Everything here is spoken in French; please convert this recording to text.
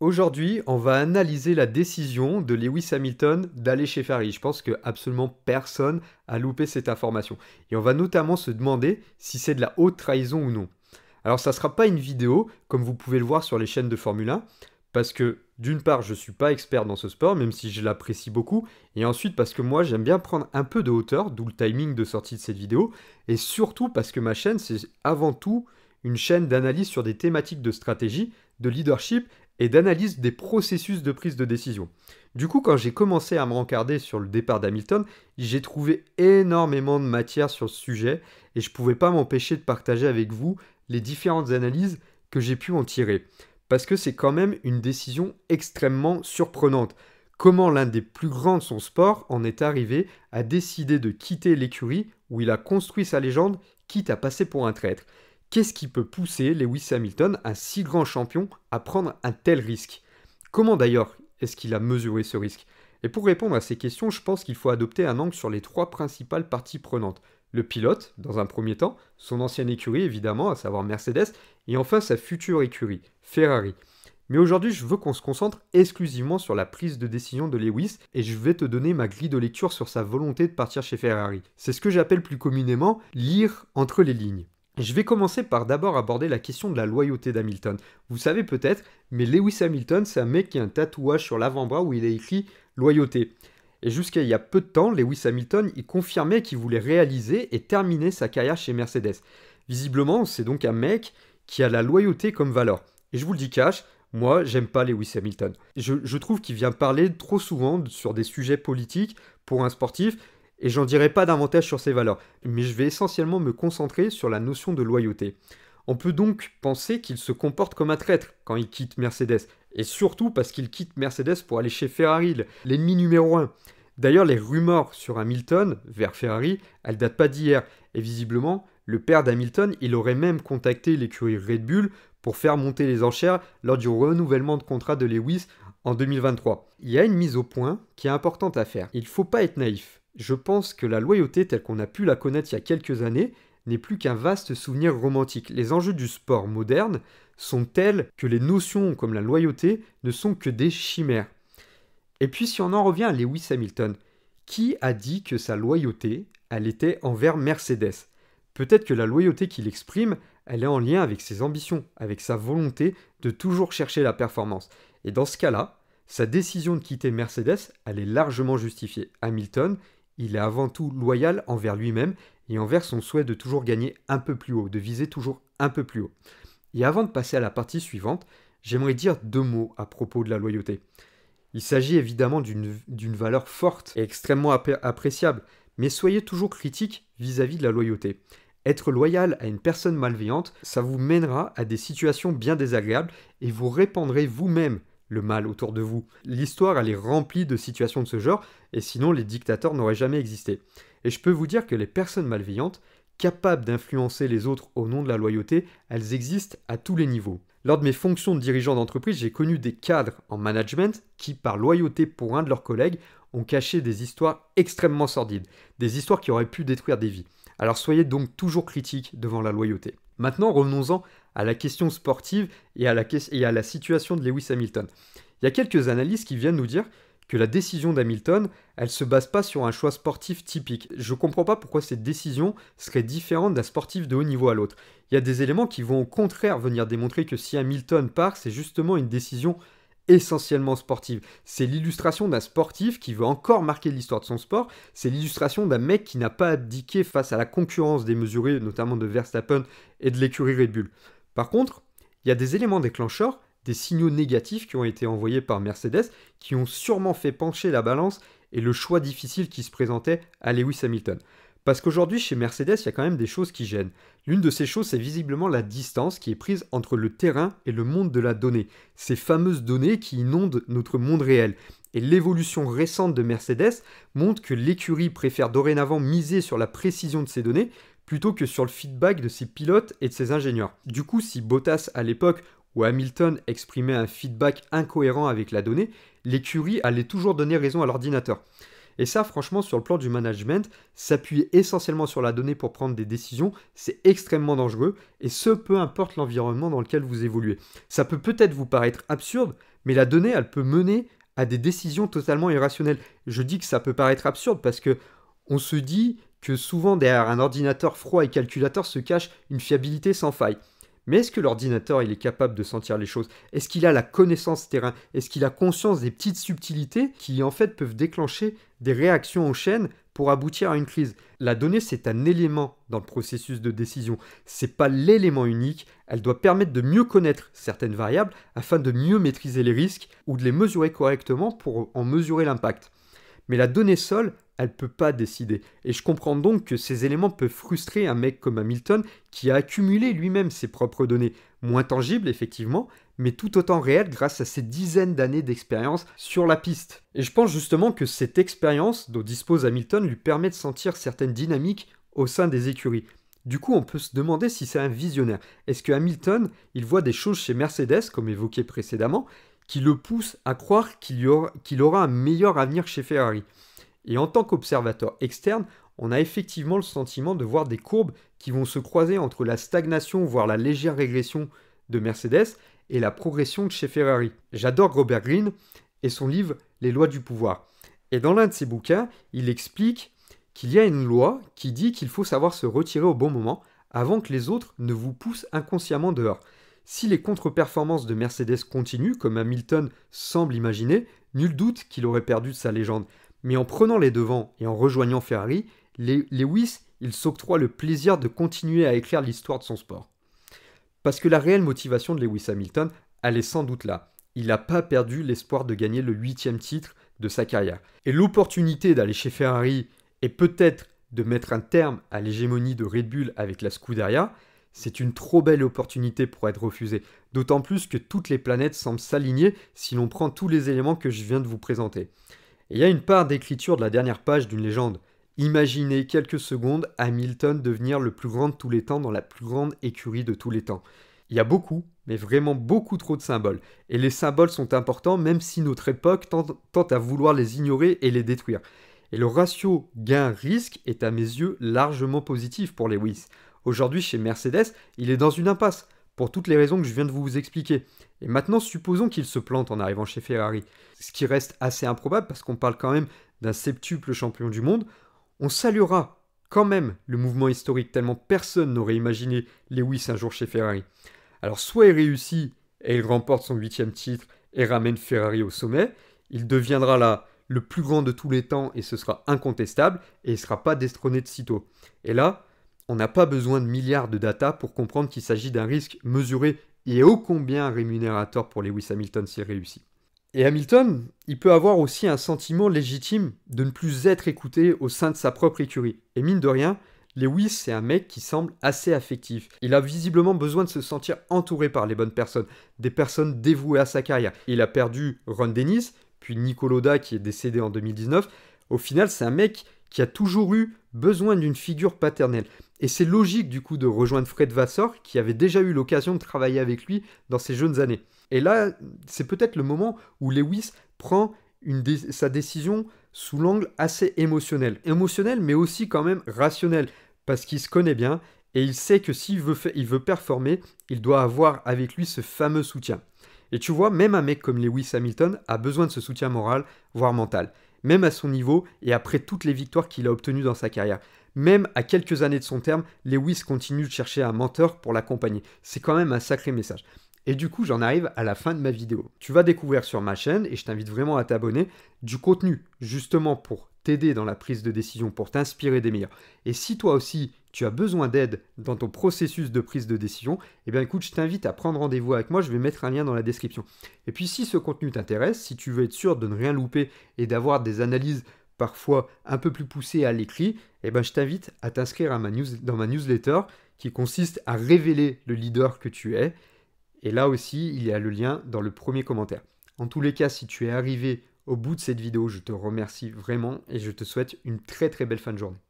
Aujourd'hui, on va analyser la décision de Lewis Hamilton d'aller chez Ferrari. Je pense que absolument personne a loupé cette information. Et on va notamment se demander si c'est de la haute trahison ou non. Alors ça ne sera pas une vidéo, comme vous pouvez le voir sur les chaînes de Formule 1, parce que d'une part, je ne suis pas expert dans ce sport, même si je l'apprécie beaucoup, et ensuite parce que moi, j'aime bien prendre un peu de hauteur, d'où le timing de sortie de cette vidéo, et surtout parce que ma chaîne, c'est avant tout une chaîne d'analyse sur des thématiques de stratégie, de leadership et d'analyse des processus de prise de décision. Du coup, quand j'ai commencé à me rencarder sur le départ d'Hamilton, j'ai trouvé énormément de matière sur ce sujet et je ne pouvais pas m'empêcher de partager avec vous les différentes analyses que j'ai pu en tirer. Parce que c'est quand même une décision extrêmement surprenante. Comment l'un des plus grands de son sport en est arrivé à décider de quitter l'écurie où il a construit sa légende, quitte à passer pour un traître. Qu'est-ce qui peut pousser Lewis Hamilton, un si grand champion, à prendre un tel risque Comment d'ailleurs est-ce qu'il a mesuré ce risque Et pour répondre à ces questions, je pense qu'il faut adopter un angle sur les trois principales parties prenantes. Le pilote, dans un premier temps, son ancienne écurie évidemment, à savoir Mercedes, et enfin sa future écurie, Ferrari. Mais aujourd'hui, je veux qu'on se concentre exclusivement sur la prise de décision de Lewis et je vais te donner ma grille de lecture sur sa volonté de partir chez Ferrari. C'est ce que j'appelle plus communément lire entre les lignes. Je vais commencer par d'abord aborder la question de la loyauté d'Hamilton. Vous savez peut-être, mais Lewis Hamilton, c'est un mec qui a un tatouage sur l'avant-bras où il a écrit loyauté. Et jusqu'à il y a peu de temps, Lewis Hamilton y confirmait qu'il voulait réaliser et terminer sa carrière chez Mercedes. Visiblement, c'est donc un mec qui a la loyauté comme valeur. Et je vous le dis cash, moi, j'aime pas Lewis Hamilton. Je, je trouve qu'il vient parler trop souvent sur des sujets politiques pour un sportif et j'en dirai pas davantage sur ces valeurs, mais je vais essentiellement me concentrer sur la notion de loyauté. On peut donc penser qu'il se comporte comme un traître quand il quitte Mercedes, et surtout parce qu'il quitte Mercedes pour aller chez Ferrari, l'ennemi numéro 1. D'ailleurs, les rumeurs sur Hamilton vers Ferrari, elles datent pas d'hier, et visiblement, le père d'Hamilton, il aurait même contacté l'écurie Red Bull pour faire monter les enchères lors du renouvellement de contrat de Lewis en 2023. Il y a une mise au point qui est importante à faire. Il ne faut pas être naïf. Je pense que la loyauté telle qu'on a pu la connaître il y a quelques années n'est plus qu'un vaste souvenir romantique. Les enjeux du sport moderne sont tels que les notions comme la loyauté ne sont que des chimères. Et puis si on en revient à Lewis Hamilton, qui a dit que sa loyauté, elle était envers Mercedes Peut-être que la loyauté qu'il exprime, elle est en lien avec ses ambitions, avec sa volonté de toujours chercher la performance. Et dans ce cas-là, sa décision de quitter Mercedes, elle est largement justifiée. Hamilton, il est avant tout loyal envers lui-même et envers son souhait de toujours gagner un peu plus haut, de viser toujours un peu plus haut. Et avant de passer à la partie suivante, j'aimerais dire deux mots à propos de la loyauté. Il s'agit évidemment d'une valeur forte et extrêmement appréciable, mais soyez toujours critique vis-à-vis -vis de la loyauté. Être loyal à une personne malveillante, ça vous mènera à des situations bien désagréables et vous répandrez vous-même le mal autour de vous. L'histoire, elle est remplie de situations de ce genre, et sinon les dictateurs n'auraient jamais existé. Et je peux vous dire que les personnes malveillantes, capables d'influencer les autres au nom de la loyauté, elles existent à tous les niveaux. Lors de mes fonctions de dirigeant d'entreprise, j'ai connu des cadres en management qui, par loyauté pour un de leurs collègues, ont caché des histoires extrêmement sordides, des histoires qui auraient pu détruire des vies. Alors soyez donc toujours critique devant la loyauté. Maintenant, revenons-en à la question sportive et à la, situation de Lewis Hamilton. Il y a quelques analyses qui viennent nous dire que la décision d'Hamilton, elle se base pas sur un choix sportif typique. Je ne comprends pas pourquoi cette décision serait différente d'un sportif de haut niveau à l'autre. Il y a des éléments qui vont au contraire venir démontrer que si Hamilton part, c'est justement une décision essentiellement sportive. C'est l'illustration d'un sportif qui veut encore marquer l'histoire de son sport. C'est l'illustration d'un mec qui n'a pas abdiqué face à la concurrence démesurée, notamment de Verstappen et de l'écurie Red Bull. Par contre, il y a des éléments déclencheurs, des signaux négatifs qui ont été envoyés par Mercedes, qui ont sûrement fait pencher la balance et le choix difficile qui se présentait à Lewis Hamilton. Parce qu'aujourd'hui, chez Mercedes, il y a quand même des choses qui gênent. L'une de ces choses, c'est visiblement la distance qui est prise entre le terrain et le monde de la donnée. Ces fameuses données qui inondent notre monde réel. Et l'évolution récente de Mercedes montre que l'écurie préfère dorénavant miser sur la précision de ces données plutôt que sur le feedback de ses pilotes et de ses ingénieurs. Du coup, si Bottas à l'époque ou Hamilton exprimait un feedback incohérent avec la donnée, l'écurie allait toujours donner raison à l'ordinateur. Et ça, franchement, sur le plan du management, s'appuyer essentiellement sur la donnée pour prendre des décisions, c'est extrêmement dangereux, et ce, peu importe l'environnement dans lequel vous évoluez. Ça peut peut-être vous paraître absurde, mais la donnée, elle peut mener à des décisions totalement irrationnelles. Je dis que ça peut paraître absurde parce que on se dit que souvent derrière un ordinateur froid et calculateur se cache une fiabilité sans faille. Mais est-ce que l'ordinateur, il est capable de sentir les choses Est-ce qu'il a la connaissance terrain Est-ce qu'il a conscience des petites subtilités qui, en fait, peuvent déclencher des réactions en chaîne pour aboutir à une crise La donnée, c'est un élément dans le processus de décision. C'est pas l'élément unique. Elle doit permettre de mieux connaître certaines variables afin de mieux maîtriser les risques ou de les mesurer correctement pour en mesurer l'impact. Mais la donnée seule, elle peut pas décider. Et je comprends donc que ces éléments peuvent frustrer un mec comme Hamilton qui a accumulé lui-même ses propres données, moins tangibles effectivement, mais tout autant réelles grâce à ses dizaines d'années d'expérience sur la piste. Et je pense justement que cette expérience dont dispose Hamilton lui permet de sentir certaines dynamiques au sein des écuries. Du coup, on peut se demander si c'est un visionnaire. Est-ce que Hamilton, il voit des choses chez Mercedes, comme évoqué précédemment, qui le poussent à croire qu'il aura, aura un meilleur avenir chez Ferrari et en tant qu'observateur externe, on a effectivement le sentiment de voir des courbes qui vont se croiser entre la stagnation, voire la légère régression de Mercedes et la progression de chez Ferrari. J'adore Robert Greene et son livre Les lois du pouvoir. Et dans l'un de ses bouquins, il explique qu'il y a une loi qui dit qu'il faut savoir se retirer au bon moment avant que les autres ne vous poussent inconsciemment dehors. Si les contre-performances de Mercedes continuent, comme Hamilton semble imaginer, nul doute qu'il aurait perdu de sa légende. Mais en prenant les devants et en rejoignant Ferrari, Lewis, il s'octroie le plaisir de continuer à écrire l'histoire de son sport. Parce que la réelle motivation de Lewis Hamilton, elle est sans doute là. Il n'a pas perdu l'espoir de gagner le huitième titre de sa carrière. Et l'opportunité d'aller chez Ferrari et peut-être de mettre un terme à l'hégémonie de Red Bull avec la Scuderia, c'est une trop belle opportunité pour être refusée, d'autant plus que toutes les planètes semblent s'aligner si l'on prend tous les éléments que je viens de vous présenter il y a une part d'écriture de la dernière page d'une légende. Imaginez quelques secondes Hamilton devenir le plus grand de tous les temps dans la plus grande écurie de tous les temps. Il y a beaucoup, mais vraiment beaucoup trop de symboles. Et les symboles sont importants même si notre époque tente à vouloir les ignorer et les détruire. Et le ratio gain-risque est à mes yeux largement positif pour les Lewis. Aujourd'hui chez Mercedes, il est dans une impasse pour toutes les raisons que je viens de vous expliquer. Et maintenant, supposons qu'il se plante en arrivant chez Ferrari, ce qui reste assez improbable parce qu'on parle quand même d'un septuple champion du monde, on saluera quand même le mouvement historique tellement personne n'aurait imaginé Lewis un jour chez Ferrari. Alors soit il réussit et il remporte son huitième titre et ramène Ferrari au sommet, il deviendra là le plus grand de tous les temps et ce sera incontestable et il ne sera pas détrôné de sitôt. Et là, on n'a pas besoin de milliards de data pour comprendre qu'il s'agit d'un risque mesuré et ô combien rémunérateur pour Lewis Hamilton s'il réussit. Et Hamilton, il peut avoir aussi un sentiment légitime de ne plus être écouté au sein de sa propre écurie. Et mine de rien, Lewis, c'est un mec qui semble assez affectif. Il a visiblement besoin de se sentir entouré par les bonnes personnes, des personnes dévouées à sa carrière. Il a perdu Ron Dennis, puis Nicoloda qui est décédé en 2019. Au final, c'est un mec qui a toujours eu besoin d'une figure paternelle. Et c'est logique du coup de rejoindre Fred Vassor, qui avait déjà eu l'occasion de travailler avec lui dans ses jeunes années. Et là, c'est peut-être le moment où Lewis prend sa décision sous l'angle assez émotionnel. Émotionnel, mais aussi quand même rationnel, parce qu'il se connaît bien et il sait que s'il veut, il veut performer, il doit avoir avec lui ce fameux soutien. Et tu vois, même un mec comme Lewis Hamilton a besoin de ce soutien moral, voire mental même à son niveau et après toutes les victoires qu'il a obtenues dans sa carrière. Même à quelques années de son terme, Lewis continue de chercher un menteur pour l'accompagner. C'est quand même un sacré message. Et du coup, j'en arrive à la fin de ma vidéo. Tu vas découvrir sur ma chaîne, et je t'invite vraiment à t'abonner, du contenu justement pour t'aider dans la prise de décision, pour t'inspirer des meilleurs. Et si toi aussi, tu as besoin d'aide dans ton processus de prise de décision, eh bien je t'invite à prendre rendez-vous avec moi, je vais mettre un lien dans la description. Et puis si ce contenu t'intéresse, si tu veux être sûr de ne rien louper et d'avoir des analyses parfois un peu plus poussées à l'écrit, eh bien je t'invite à t'inscrire dans ma newsletter qui consiste à révéler le leader que tu es. Et là aussi, il y a le lien dans le premier commentaire. En tous les cas, si tu es arrivé au bout de cette vidéo, je te remercie vraiment et je te souhaite une très très belle fin de journée.